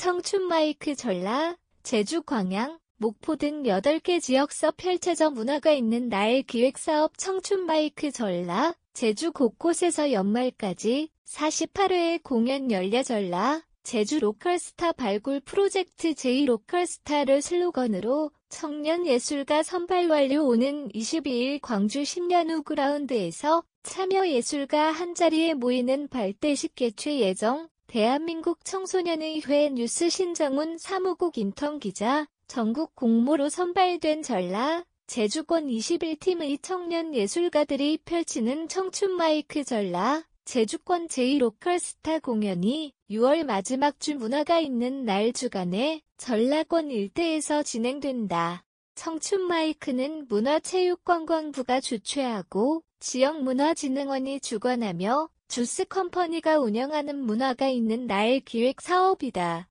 청춘 마이크 전라, 제주 광양, 목포 등 8개 지역서 펼쳐져 문화가 있는 나의 기획사업 청춘 마이크 전라, 제주 곳곳에서 연말까지 48회의 공연 열려 전라, 제주 로컬스타 발굴 프로젝트 제2로컬스타를 슬로건으로 청년 예술가 선발 완료 오는 22일 광주 10년 후 그라운드에서 참여 예술가 한자리에 모이는 발대식 개최 예정 대한민국 청소년의회 뉴스 신정훈 사무국 인턴 기자, 전국 공모로 선발된 전라, 제주권 21팀의 청년 예술가들이 펼치는 청춘 마이크 전라, 제주권 제2로컬 스타 공연이 6월 마지막 주 문화가 있는 날 주간에 전라권 일대에서 진행된다. 청춘 마이크는 문화체육관광부가 주최하고 지역문화진흥원이 주관하며 주스 컴퍼니가 운영하는 문화가 있는 나의 기획 사업이다.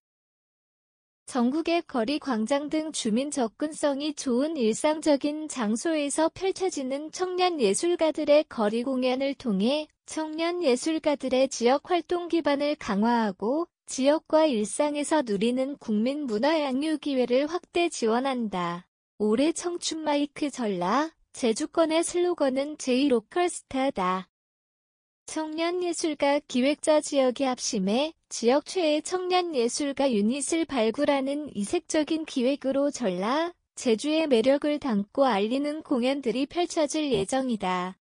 전국의 거리 광장 등 주민 접근성이 좋은 일상적인 장소에서 펼쳐지는 청년 예술가들의 거리 공연을 통해 청년 예술가들의 지역 활동 기반을 강화하고 지역과 일상에서 누리는 국민 문화 양육 기회를 확대 지원한다. 올해 청춘 마이크 전라 제주권의 슬로건은 제이 로컬스타다. 청년예술가 기획자 지역이 합심해 지역 최애 청년예술가 유닛을 발굴하는 이색적인 기획으로 전라, 제주의 매력을 담고 알리는 공연들이 펼쳐질 예정이다.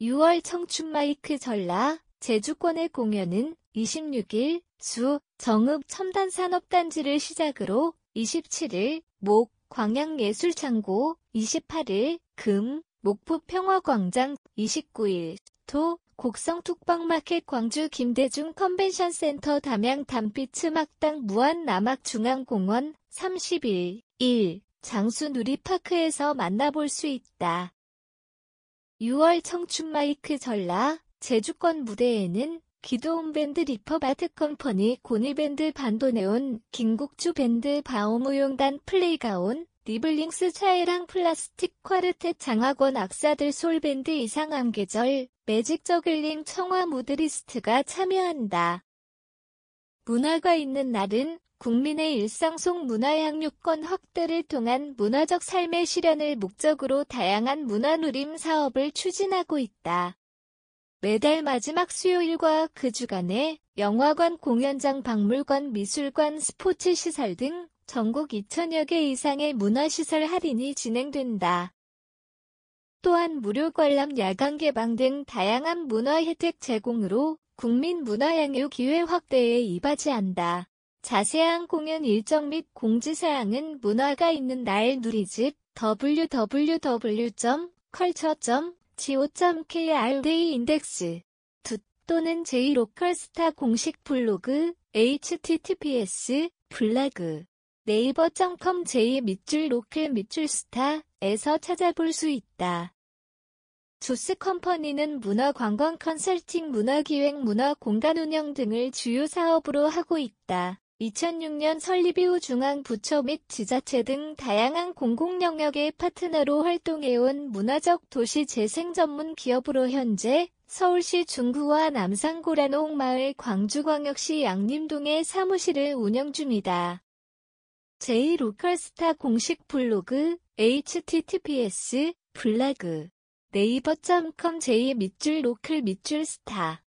6월 청춘마이크 전라, 제주권의 공연은 26일 수, 정읍 첨단산업단지를 시작으로 27일 목, 광양예술창고, 28일 금, 목포 평화광장, 29일 마토 곡성 툭방마켓 광주 김대중 컨벤션센터 담양 단빛 음악당 무한 남악중앙공원 3 0일 1. 장수 누리파크에서 만나볼 수 있다. 6월 청춘 마이크 전라 제주권 무대에는 기도온 밴드 리퍼바트 컴퍼니 고니밴드 반도네온 김국주 밴드 바오무용단 플레이가온 리블링스 차에랑 플라스틱 쿼르텟 장학원 악사들 솔밴드 이상 한계절 매직 저글링 청화 무드리스트가 참여한다. 문화가 있는 날은 국민의 일상 속문화향유권 확대를 통한 문화적 삶의 실현을 목적으로 다양한 문화 누림 사업을 추진하고 있다. 매달 마지막 수요일과 그 주간에 영화관, 공연장, 박물관, 미술관, 스포츠 시설 등 전국 2천여 개 이상의 문화시설 할인이 진행된다. 또한 무료 관람 야간 개방 등 다양한 문화 혜택 제공으로 국민 문화 양육 기회 확대에 이바지한다. 자세한 공연 일정 및 공지사항은 문화가 있는 날 누리집 www.culture.go.kr 데이 인덱스 두 또는 제이로컬스타 공식 블로그 https 블라그 네이버.com j 밑줄 로클 밑줄 스타에서 찾아볼 수 있다. 조스 컴퍼니는 문화관광 컨설팅, 문화기획, 문화공간운영 등을 주요 사업으로 하고 있다. 2006년 설립 이후 중앙부처 및 지자체 등 다양한 공공 영역의 파트너로 활동해온 문화적 도시 재생 전문 기업으로 현재 서울시 중구와 남산고란옥마을 광주광역시 양림동에 사무실을 운영 중이다. 제이 로컬스타 공식 블로그 https 블라그 네이버.com 제이 밑줄 로컬 밑줄 스타